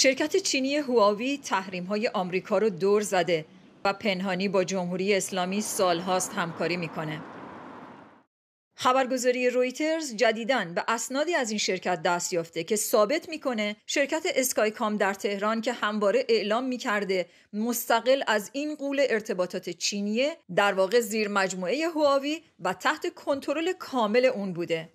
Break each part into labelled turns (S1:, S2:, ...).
S1: شرکت چینی هواوی تحریم های آمریکا رو دور زده و پنهانی با جمهوری اسلامی سالهاست همکاری میکنه. خبرگزاری رویترز جدیداً به اسنادی از این شرکت دست یافته که ثابت میکنه شرکت اسکای کام در تهران که همواره اعلام میکرده مستقل از این قول ارتباطات چینیه در واقع زیر مجموعه هواوی و تحت کنترل کامل اون بوده.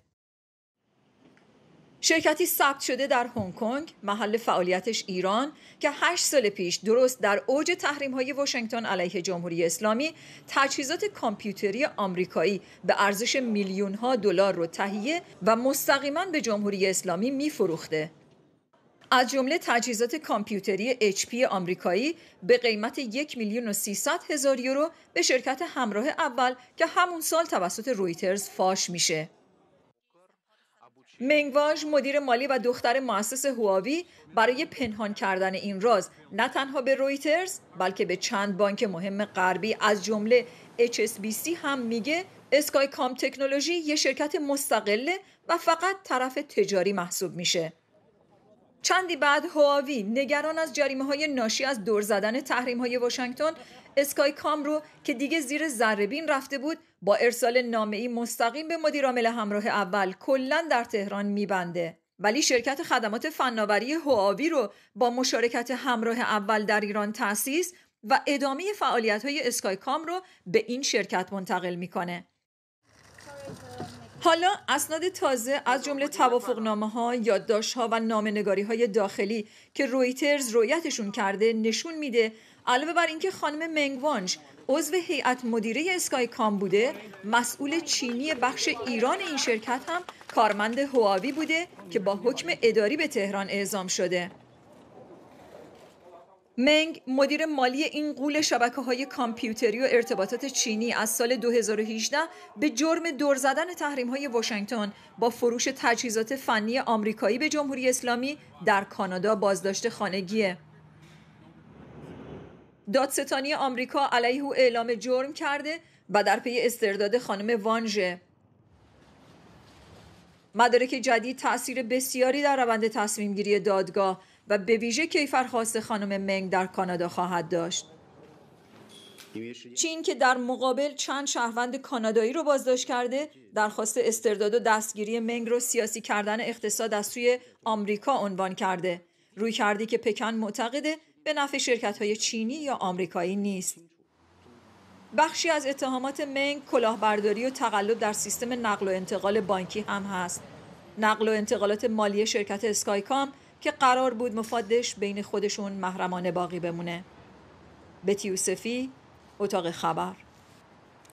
S1: شرکتی ثبت شده در هنگ کنگ محل فعالیتش ایران که هشت سال پیش درست در اوج تحریم های واشنگتن علیه جمهوری اسلامی تجهیزات کامپیوتری آمریکایی به ارزش میلیون ها دلار رو تهیه و مستقیما به جمهوری اسلامی میفروخته از جمله تجهیزات کامپیوتری HP آمریکایی به قیمت یک میلیون و 300 هزار یورو به شرکت همراه اول که همون سال توسط رویترز فاش میشه. منگواژ مدیر مالی و دختر مؤسس هواوی برای پنهان کردن این راز نه تنها به رویترز بلکه به چند بانک مهم غربی از جمله HSBC هم میگه اسکای کام تکنولوژی یه شرکت مستقله و فقط طرف تجاری محسوب میشه. چندی بعد هواوی نگران از جریمه های ناشی از دور زدن تحریم های واشنگتن اسکای کام رو که دیگه زیر ضربین رفته بود با ارسال نامه مستقیم به مدیرعامل همراه اول کلا در تهران میبنده ولی شرکت خدمات فناوری هواوی رو با مشارکت همراه اول در ایران تأسیس و ادامه فعالیت های اسکای کام رو به این شرکت منتقل میکنه حالا اسناد تازه از جمله نامه ها، یادداشت ها و نامنگاری های داخلی که رویترز رویتشون کرده نشون میده علاوه بر اینکه خانم منگوانج عضو هیئت مدیره اسکای کام بوده، مسئول چینی بخش ایران این شرکت هم کارمند هواوی بوده که با حکم اداری به تهران اعزام شده. منگ مدیر مالی این قول شبکه های کامپیوتری و ارتباطات چینی از سال 2018 به جرم دور زدن تحریم های واشنگتن با فروش تجهیزات فنی آمریکایی به جمهوری اسلامی در کانادا بازداشت خانگیه. دادستانی آمریکا علیه او اعلام جرم کرده و در پی استرداد خانم وانژه مدارک جدید تاثیر بسیاری در روند تصمیم گیری دادگاه و به ویژه کیفرخواست خانم منگ در کانادا خواهد داشت. چین که در مقابل چند شهروند کانادایی رو بازداشت کرده درخواست استرداد و دستگیری منگ رو سیاسی کردن اقتصاد از سوی آمریکا عنوان کرده روی کردی که پکن معتقده به نفع شرکت های چینی یا آمریکایی نیست بخشی از اتهامات منگ کلاهبرداری و تقلب در سیستم نقل و انتقال بانکی هم هست نقل و انتقالات مالی شرکت اسکایکام که قرار بود مفادش بین خودشون محرمانه باقی بمونه به تیوسفی اتاق خبر